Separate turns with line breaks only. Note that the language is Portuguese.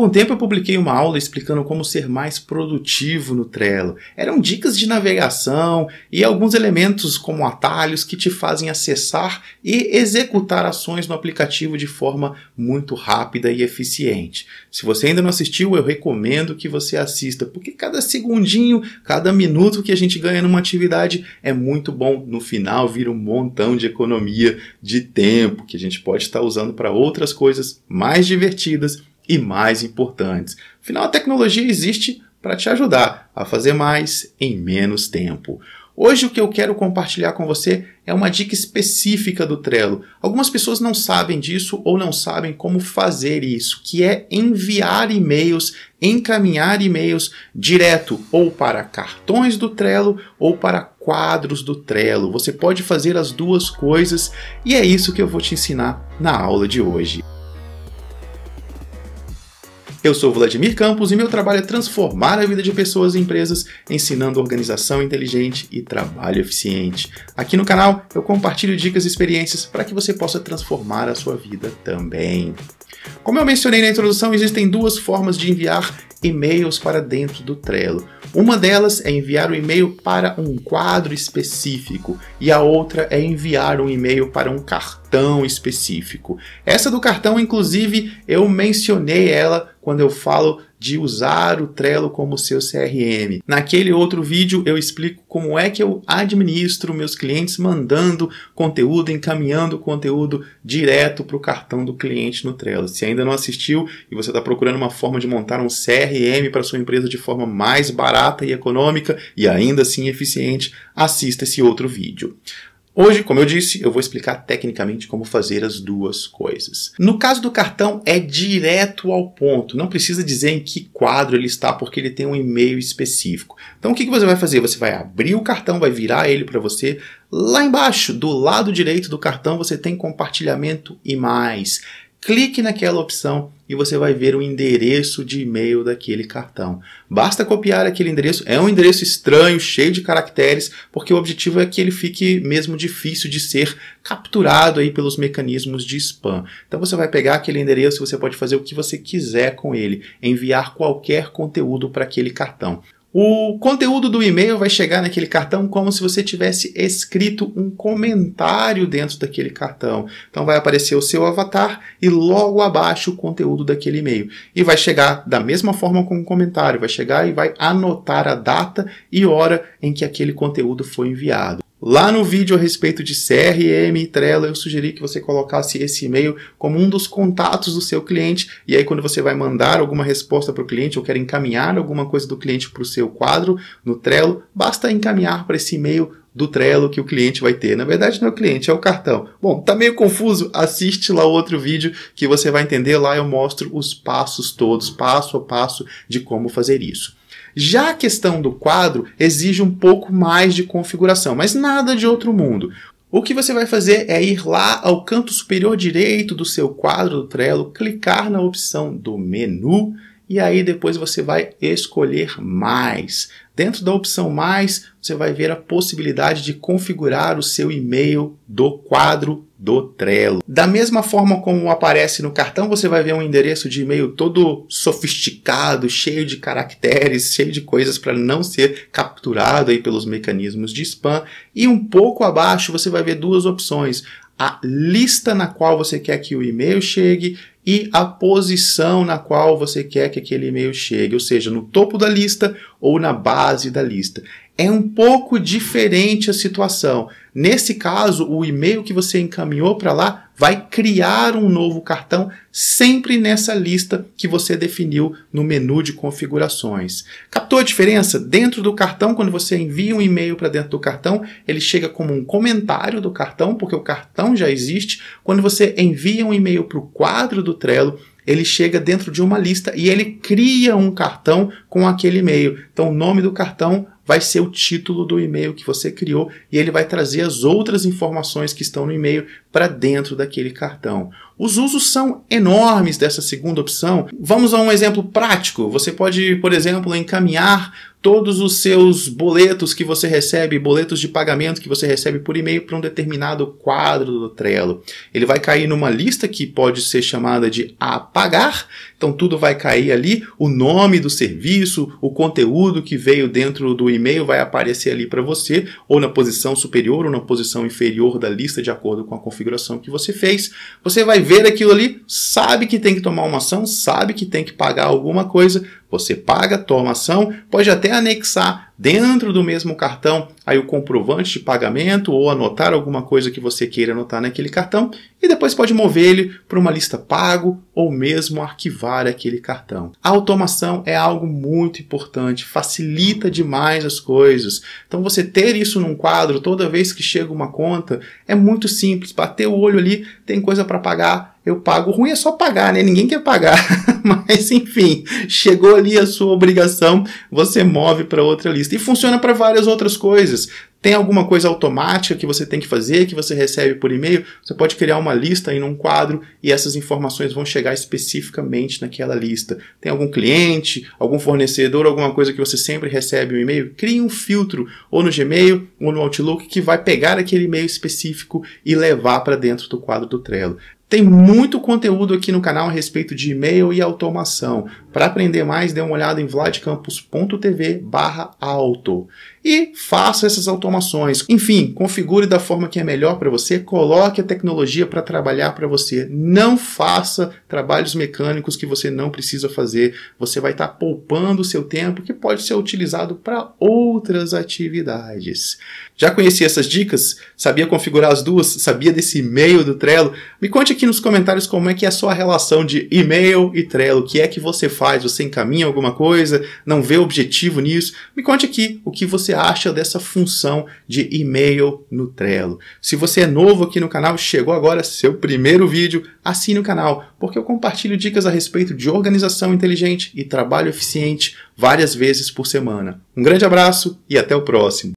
algum tempo eu publiquei uma aula explicando como ser mais produtivo no Trello. Eram dicas de navegação e alguns elementos como atalhos que te fazem acessar e executar ações no aplicativo de forma muito rápida e eficiente. Se você ainda não assistiu, eu recomendo que você assista, porque cada segundinho, cada minuto que a gente ganha numa atividade é muito bom. No final, vira um montão de economia de tempo que a gente pode estar usando para outras coisas mais divertidas e mais importantes. Afinal, a tecnologia existe para te ajudar a fazer mais em menos tempo. Hoje o que eu quero compartilhar com você é uma dica específica do Trello. Algumas pessoas não sabem disso ou não sabem como fazer isso, que é enviar e-mails, encaminhar e-mails direto ou para cartões do Trello ou para quadros do Trello. Você pode fazer as duas coisas e é isso que eu vou te ensinar na aula de hoje. Eu sou Vladimir Campos e meu trabalho é transformar a vida de pessoas e empresas ensinando organização inteligente e trabalho eficiente. Aqui no canal eu compartilho dicas e experiências para que você possa transformar a sua vida também. Como eu mencionei na introdução, existem duas formas de enviar e-mails para dentro do Trello. Uma delas é enviar um e-mail para um quadro específico e a outra é enviar um e-mail para um cartão específico. Essa do cartão, inclusive, eu mencionei ela quando eu falo de usar o Trello como seu CRM. Naquele outro vídeo eu explico como é que eu administro meus clientes mandando conteúdo, encaminhando conteúdo direto para o cartão do cliente no Trello. Se ainda não assistiu e você está procurando uma forma de montar um CRM para sua empresa de forma mais barata e econômica e ainda assim eficiente, assista esse outro vídeo. Hoje, como eu disse, eu vou explicar tecnicamente como fazer as duas coisas. No caso do cartão, é direto ao ponto, não precisa dizer em que quadro ele está, porque ele tem um e-mail específico. Então, o que você vai fazer? Você vai abrir o cartão, vai virar ele para você. Lá embaixo, do lado direito do cartão, você tem compartilhamento e mais. Clique naquela opção e você vai ver o endereço de e-mail daquele cartão. Basta copiar aquele endereço, é um endereço estranho, cheio de caracteres, porque o objetivo é que ele fique mesmo difícil de ser capturado aí pelos mecanismos de spam. Então você vai pegar aquele endereço, e você pode fazer o que você quiser com ele, enviar qualquer conteúdo para aquele cartão. O conteúdo do e-mail vai chegar naquele cartão como se você tivesse escrito um comentário dentro daquele cartão. Então vai aparecer o seu avatar e logo abaixo o conteúdo daquele e-mail. E vai chegar da mesma forma como um comentário, vai chegar e vai anotar a data e hora em que aquele conteúdo foi enviado. Lá no vídeo a respeito de CRM e Trello, eu sugeri que você colocasse esse e-mail como um dos contatos do seu cliente, e aí quando você vai mandar alguma resposta para o cliente ou quer encaminhar alguma coisa do cliente para o seu quadro no Trello, basta encaminhar para esse e-mail do Trello que o cliente vai ter. Na verdade, não é o cliente, é o cartão. Bom, tá meio confuso? Assiste lá o outro vídeo que você vai entender. Lá eu mostro os passos todos, passo a passo, de como fazer isso. Já a questão do quadro exige um pouco mais de configuração, mas nada de outro mundo. O que você vai fazer é ir lá ao canto superior direito do seu quadro do Trello, clicar na opção do menu e aí depois você vai escolher mais. Dentro da opção mais, você vai ver a possibilidade de configurar o seu e-mail do quadro do Trello. Da mesma forma como aparece no cartão, você vai ver um endereço de e-mail todo sofisticado, cheio de caracteres, cheio de coisas para não ser capturado aí pelos mecanismos de spam. E um pouco abaixo você vai ver duas opções: a lista na qual você quer que o e-mail chegue e a posição na qual você quer que aquele e-mail chegue, ou seja, no topo da lista ou na base da lista. É um pouco diferente a situação. Nesse caso, o e-mail que você encaminhou para lá vai criar um novo cartão sempre nessa lista que você definiu no menu de configurações. Captou a diferença? Dentro do cartão, quando você envia um e-mail para dentro do cartão, ele chega como um comentário do cartão, porque o cartão já existe. Quando você envia um e-mail para o quadro do Trello, ele chega dentro de uma lista e ele cria um cartão com aquele e-mail. Então, o nome do cartão, vai ser o título do e-mail que você criou e ele vai trazer as outras informações que estão no e-mail para dentro daquele cartão. Os usos são enormes dessa segunda opção. Vamos a um exemplo prático. Você pode, por exemplo, encaminhar todos os seus boletos que você recebe, boletos de pagamento que você recebe por e-mail para um determinado quadro do Trello. Ele vai cair numa lista que pode ser chamada de apagar. Então tudo vai cair ali, o nome do serviço, o conteúdo que veio dentro do e-mail vai aparecer ali para você, ou na posição superior ou na posição inferior da lista, de acordo com a configuração que você fez. Você vai ver aquilo ali, sabe que tem que tomar uma ação, sabe que tem que pagar alguma coisa, você paga, toma ação, pode até anexar dentro do mesmo cartão, aí o comprovante de pagamento ou anotar alguma coisa que você queira anotar naquele cartão e depois pode mover ele para uma lista pago ou mesmo arquivar aquele cartão. A automação é algo muito importante, facilita demais as coisas. Então você ter isso num quadro toda vez que chega uma conta é muito simples, bater o olho ali, tem coisa para pagar, eu pago. O ruim é só pagar, né? Ninguém quer pagar. Mas enfim, chegou ali a sua obrigação, você move para outra lista. E funciona para várias outras coisas. Tem alguma coisa automática que você tem que fazer, que você recebe por e-mail? Você pode criar uma lista em um quadro e essas informações vão chegar especificamente naquela lista. Tem algum cliente, algum fornecedor, alguma coisa que você sempre recebe um e-mail? Crie um filtro ou no Gmail ou no Outlook que vai pegar aquele e-mail específico e levar para dentro do quadro do Trello. Tem muito conteúdo aqui no canal a respeito de e-mail e automação. Para aprender mais, dê uma olhada em vladcampus.tv/auto e faça essas automações. Enfim, configure da forma que é melhor para você, coloque a tecnologia para trabalhar para você. Não faça trabalhos mecânicos que você não precisa fazer. Você vai estar tá poupando o seu tempo que pode ser utilizado para outras atividades. Já conhecia essas dicas? Sabia configurar as duas? Sabia desse e-mail do Trello? Me conte aqui nos comentários como é que é a sua relação de e-mail e Trello. O que é que você faz? Você encaminha alguma coisa? Não vê objetivo nisso? Me conte aqui o que você você acha dessa função de e-mail no Trello. Se você é novo aqui no canal, chegou agora seu primeiro vídeo, assine o canal, porque eu compartilho dicas a respeito de organização inteligente e trabalho eficiente várias vezes por semana. Um grande abraço e até o próximo.